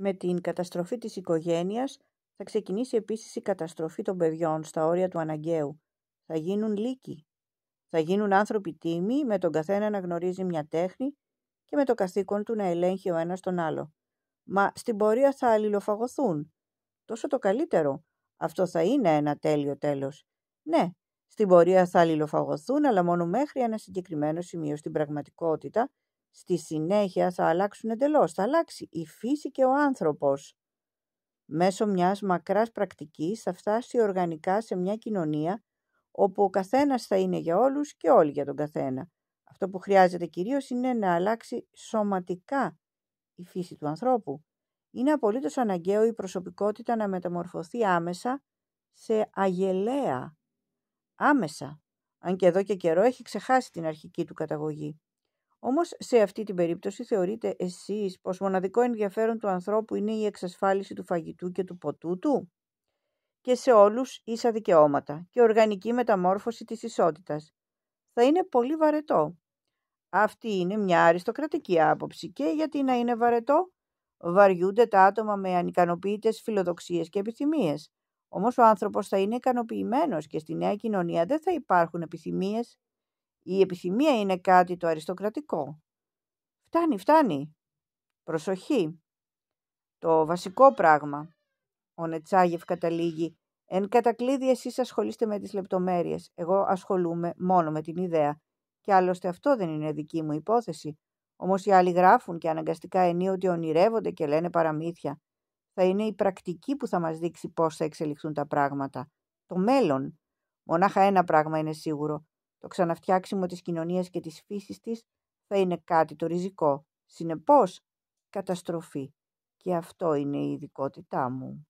Με την καταστροφή της οικογένειας θα ξεκινήσει επίσης η καταστροφή των παιδιών στα όρια του αναγκαίου. Θα γίνουν λύκοι. Θα γίνουν άνθρωποι τίμοι με τον καθένα να γνωρίζει μια τέχνη και με το καθήκον του να ελέγχει ο ένας τον άλλο. Μα στην πορεία θα αλληλοφαγωθούν. Τόσο το καλύτερο. Αυτό θα είναι ένα τέλειο τέλος. Ναι, στην πορεία θα αλληλοφαγωθούν, αλλά μόνο μέχρι ένα συγκεκριμένο σημείο στην πραγματικότητα, στη συνέχεια θα αλλάξουν εντελώς, θα αλλάξει η φύση και ο άνθρωπος. Μέσω μιας μακράς πρακτικής θα φτάσει οργανικά σε μια κοινωνία όπου ο καθένας θα είναι για όλους και όλοι για τον καθένα. Αυτό που χρειάζεται κυρίως είναι να αλλάξει σωματικά η φύση του ανθρώπου. Είναι απολύτως αναγκαίο η προσωπικότητα να μεταμορφωθεί άμεσα σε αγελέα. Άμεσα, αν και εδώ και καιρό έχει ξεχάσει την αρχική του καταγωγή. Όμως σε αυτή την περίπτωση θεωρείτε εσείς πως μοναδικό ενδιαφέρον του ανθρώπου είναι η εξασφάλιση του φαγητού και του ποτού του και σε όλους ίσα δικαιώματα και οργανική μεταμόρφωση της ισότητας. Θα είναι πολύ βαρετό. Αυτή είναι μια αριστοκρατική άποψη και γιατί να είναι βαρετό βαριούνται τα άτομα με ανικανοποιητές, φιλοδοξίες και επιθυμίες. Όμως ο άνθρωπος θα είναι ικανοποιημένος και στη νέα κοινωνία δεν θα υπάρχουν επιθυμίες. Η επιθυμία είναι κάτι το αριστοκρατικό. Φτάνει, φτάνει. Προσοχή. Το βασικό πράγμα. Ο Νετσάγεφ καταλήγει. Εν κατακλείδη εσείς ασχολείστε με τις λεπτομέρειες. Εγώ ασχολούμαι μόνο με την ιδέα. Και άλλωστε αυτό δεν είναι δική μου υπόθεση. Όμως οι άλλοι γράφουν και αναγκαστικά ότι ονειρεύονται και λένε παραμύθια. Θα είναι η πρακτική που θα μας δείξει πώς θα εξελιχθούν τα πράγματα. Το μέλλον. Μονάχα ένα πράγμα είναι σίγουρο. Το ξαναφτιάξιμο της κοινωνίας και της φύσης της θα είναι κάτι το ριζικό. Συνεπώς, καταστροφή. Και αυτό είναι η ειδικότητά μου.